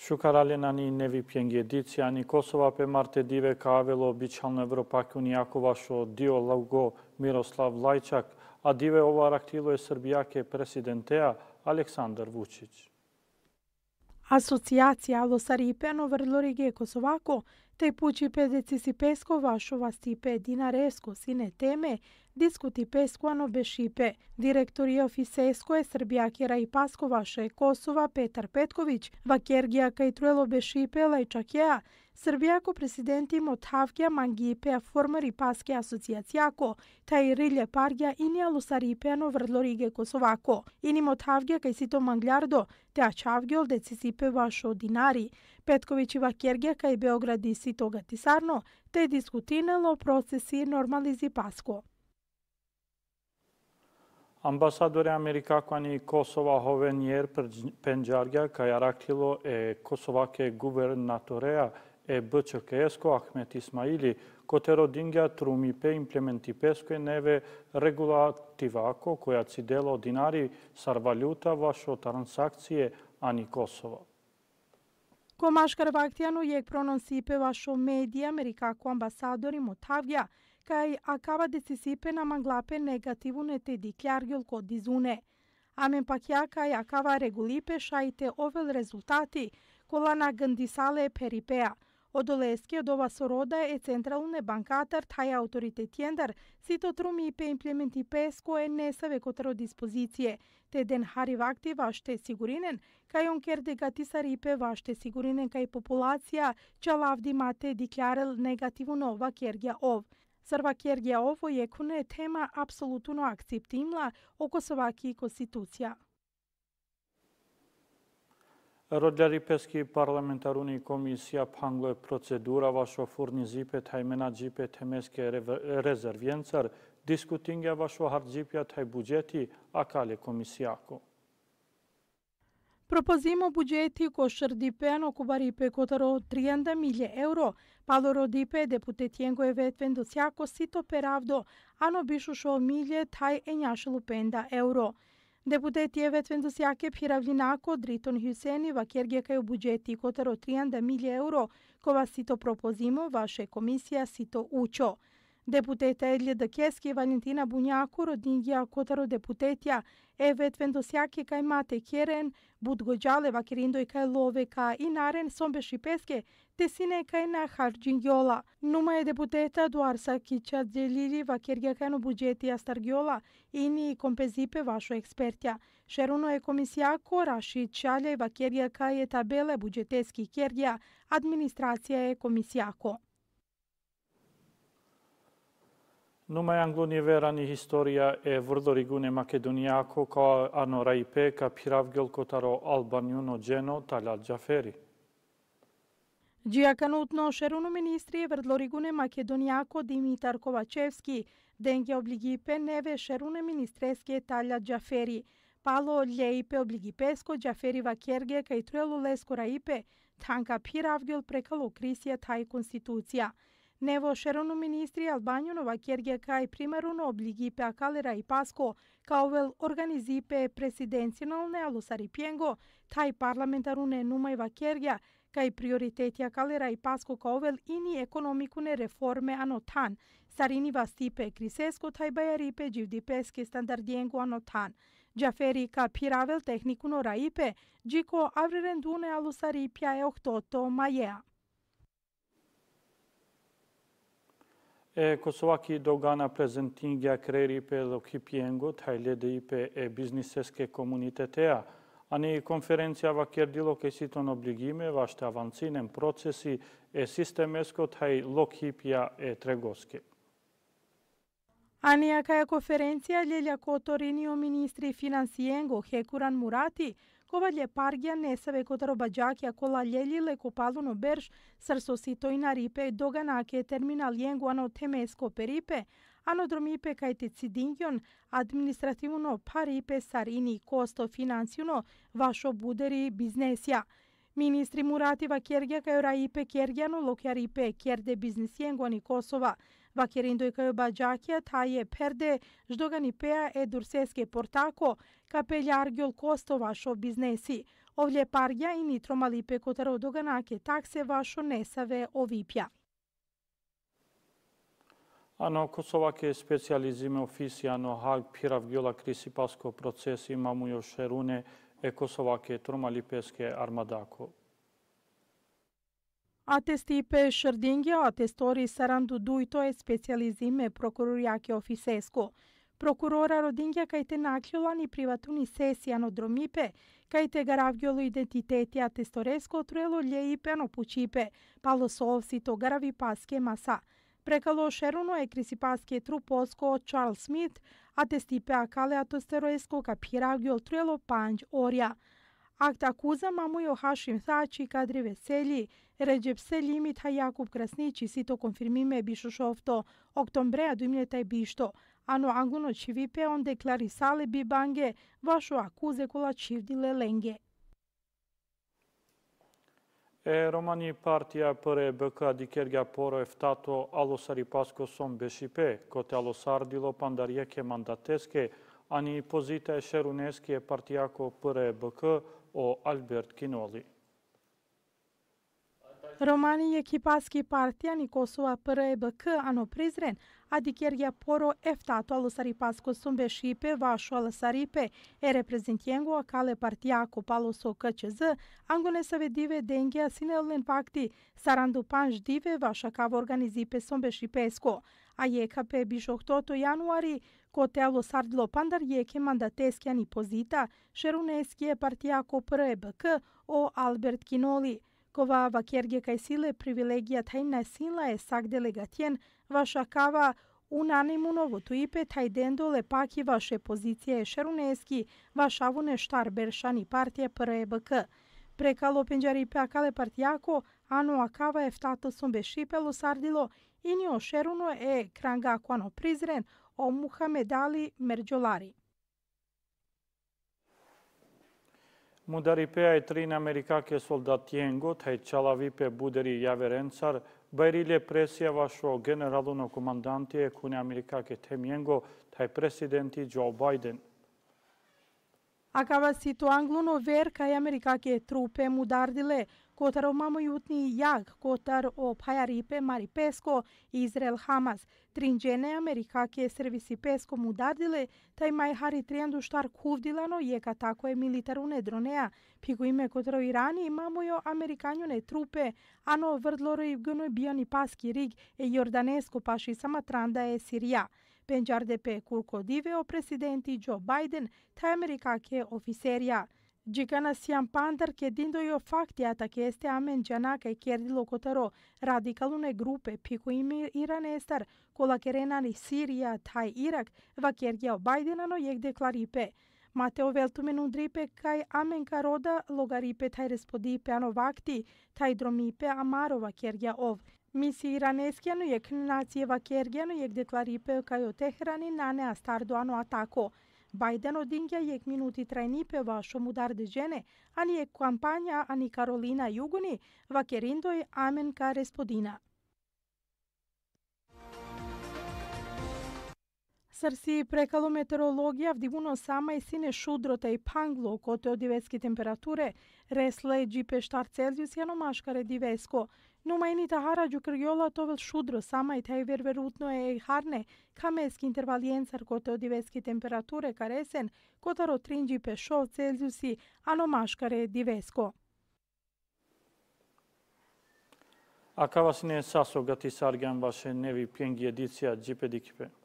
Shukaralinani nevi pjengjedici, ani Kosova pe marte dive ka avelo običalno Evropak uni jako vašo dio laugo Miroslav Lajčak, a dive ova raktilo je srbijake presidentea Aleksandar Vučić. Asocijacija Alosari i Peno vrlo rige Kosovako, te pući pedeci si pesko vašova stipe Dina Resko, sine teme, дискути Пескуано Бешипе. Директори Офисеско е Србијакера и Пасковаше Косова Петар Петковиќ, Вакергија Кајтруело Бешипе Лајчакеа, Србијако президенти Мотавкија Мангипеа Формари Паске Асоцијацијако, тај Рилје Паргија и Нијалусарипеано Врдлориге Косовако, и ни Мотавгија кај Сито Манглјардо, теа Чавгјол Децисипе Вашо Динари, Петковиќ и Вакергија кај Београд и Сито Гатисарно, те дискутинало процеси нормализи Паско. Ambasadore Amerika kani Kosova hove njerë për pëngjargja ka jaraktilo e Kosovake guvernatorea e bëqëke esko Ahmet Ismaili, kote rodingja trumi pe implementi peskoj neve regulativako koja cidelo dinari sarvaluta vasho transakcije ani Kosova. Комашкар вактијано ја проносипе вашо медија, америкако амбасадори Мотавја, кај акава сипе на манглапе негативуните дикляргил код дизуне. Амен пак ја кај акава регулипе шаите овел резултати, кола на гандисале перипеа – Од ова сорода е централен банкатар тај јендар, сито труми и пе имплементи пес е не са векотаро диспозиције. Те ден хари вакти ваште сигуринен, кај он керде гати сарипе ваште сигуринен кај популација, лавди мате диклярел негативно ова кергја ов. Срва кергја ово е тема абсолютно акцептимла око соваки конституција. Rodleri Peski, parlamentaruni i komisja pëhangloj procedura vasho furni zipe të hajmena gjipe të meske rezervjencer, diskutingja vasho hartë gjipja të hajbugjeti, a kalli komisjako. Propozimo bugjeti ko shërdipe në kubaripe këtëro 30 milje euro, palo rodipe e deputetjengo e vetë vendosjako si të peravdo, anë bishu shohë milje taj e njashë euro. Deputetjeve të vendës Jakep Hiravlinako, Driton Hyseni, va kjergje kajo bugjeti kotero 300.000 euro, kova si të propozimo, vashe komisija si të uqo. Депутета Едле Дакески и Валентина Буњако, роднингија Котаро Депутетија, е ветвен до сјаке кај Мате Керен, Будго Джалева, Кериндој кај Ловека и Нарен Сомбеши Песке, тесине кај на Харджингјола. Нума е депутета Дуарса Кича Делили Кергија кај буџети старгиола, и ни компезипе вашо експертија. Шеруно е комисијако и Чале Кергија кај е табеле буџетески Кергија, администрација е комисијако. Но мај англоневерани историја е врдо ригуне македонијако ко ано раипе ка пиравгел котаро албанјуно джено таля джафери. Джиаканутно шеруно министри е врдло ригуне македонијако Димитар Ковачевски, ден ге облигипе неве шеруне министреске таља джафери. Пало Лејпе облиги Песко, Джафери Вакерге, Кајтруелу Леско Раипе, Танка пиравгел прекало Крисија тај Конституција. Шерону министри Албањонова Керге кај примеруно облиги Пеакалера и Паско, каовел организи пе пресиденциналне алусари пјенго, тај парламентаруне нумајва Керге, кај приоритетија Акалера и Паско као каовел ини економикуне реформе анотан, саринива стипе Крисеско тај бајарипе дживдипеске стандардиенго анотан. Джафери ка пиравел техникуно раипе, джико авререндуне алусари пја е охтото мајеа. E Kosova Dogana do gana prezentingja kreri pe dhe ki pjengot, hajle dhe i pe e bizniseske komunitetea. Ani konferencia va kjer ke siton obligime, va shte avancin procesi e sistemeskot haj lokhipja e tregoske. Ani akaja konferencia, Lelja Kotorini o Ministri Finansiengo, Hekuran Murati, kovalje pargija nesave kod roba džakija kola ljeljile kopalunu berš srso sitojna ripe doganake terminal jengu ano temesko peripe, anodrom ipe kajte cidinjon, administrativno paripe sarini kosto financijuno vašo buderi biznesija. Ministri Murativa Vakjerge kao Raipe Kjergjanu, Lokjaripe Kjerde Biznis Jengoni Kosova, Vakjerindo i kao Bađakija, Taje Perde, Ždogani Peja, Edurseske Portako, Kapeljar Gjol Kostova, Šo Biznesi, Ovlje Pargja i Nitroma Lipe Kotaro Doganake, Takse, Vašo Nesave, Ovipja. Ano, Kosovake specializime ofisijano Hag Piravgjola Krisipasko procesi imamo još Šerune, Екосоваке тормалипеске армадако. Атестипе Шрдингја атестори Саранду Дујто е специализиме прокурорјаке офисеско. Прокурора Родингја кај те наклјолани приватуни сесија на дромипе, кај те гаравгјоло идентитетија тестореско трело лјеипе но пучипе, палосовсито гарави паске маса – Прекало шеруно е крисипаски тру поско Чарлз Смит, а те стипеа калеато стероеско капира ги панџ орја. Акта куза мамо јо Хашим Сачи, Кадри Весели, Реджеп Селими та Јакуб Красничи сито конфирмиме бишошовто, октомбреа дуимлета и бишто, ано ангуно чивипе он сале би банге, вашо акузе кола чивдиле ленге. E romani partia për e BK Dikerga Poro eftato alosari pasko son Beshipe, kote alosar dilo pandarjeke mandateske, ani pozita e Sheruneski e partijako për e BK o Albert Kinoli. Романи е кипаски партија ни Косова ПРБК, ано презрен, а Дикергија Поро ефтато алусари паско сумбе шипе вашу Пе, е партија акале партијако со КЧЗ, ангоне саведиве денгија олен пакти, саранду панш диве ваша кава Пе сумбе шипеско, а капе бишок тото јануари, ко тело сардило пандар јеке мандатескја ни позита, партија партијако ПРБК, о Алберт Киноли – Кова ва керге кај силе привилегија тајна сила е сак делегатјен, ваша кава унанимуновото ипе тај дендоле паки ваше позиција е шерунески, вашавуне штар бершани партија ПРЕБК. Прекало пенџари пакале партијако, ано акава е втато сум бешипело сардило, и ни ошеруно е кранга квано призрен, о мухамедали Али Мерджолари. Mudari pe a e tri në Amerika ke soldat tjengo, të qalavi pe buderi jave rëndësar, bëjri le presi e vashro generalu në komandantje e kune Amerika ke temjengo, taj presidenti Joe Biden. Akava situ angluno verka i Amerika ke trupe mu dardile, kotar o mamo jutni jag, kotar o pajaripe mari pesko, Izrael Hamas, trinđene Amerika ke servisi pesko mu dardile, taj maj hari triandu štar kuvdilano je ka tako je militar u nedronea, piku ime kotar o Irani imamo jo amerikanjune trupe, ano vrdloro i gnoj bijani paski rig e jordanesko paši samatranda e Sirija. Sirija. Бенджардепе Куркодиве о президенти Џо Бајден та Америка ке офисерија. Джикана Сиан Пандар ке диндојо фактијата ке есте амен джанака и керди локотаро, радикалуне групе пико ими Иран естар кола ренани Сирија тај Ирак ва кергија Бајденано јег декларипе. Матео Велтумен удрипе кај Аменка Рода логарипе тај респодипе ано вакти, тај дромипе Амарова кергја ов. Миси но јек нацијева кергјано јек декларипе кај Техрани на не астардуано атако. Бајден одингја јек минути трајнипе ва шо му дарде жене, ни јек кампања, ани Каролина југуни, ва аменка амен ка респодина. Сарси прекало метеорологија вдивуно сама и сине шудрота и пангло, кото од дивески температуре, ресле и джипе штар Целзиус јано машкаре дивеско, Numai in itahara jukriola tovel šudro sama i taj ververutno je i harne, kameski interval jencar kote odiveski temperature karesen, kotaro trinđi pe 6 celzijusi, anomaškare divesko. Akavasine sasogati sargan vaše nevi pjengi edicija džipedikipe.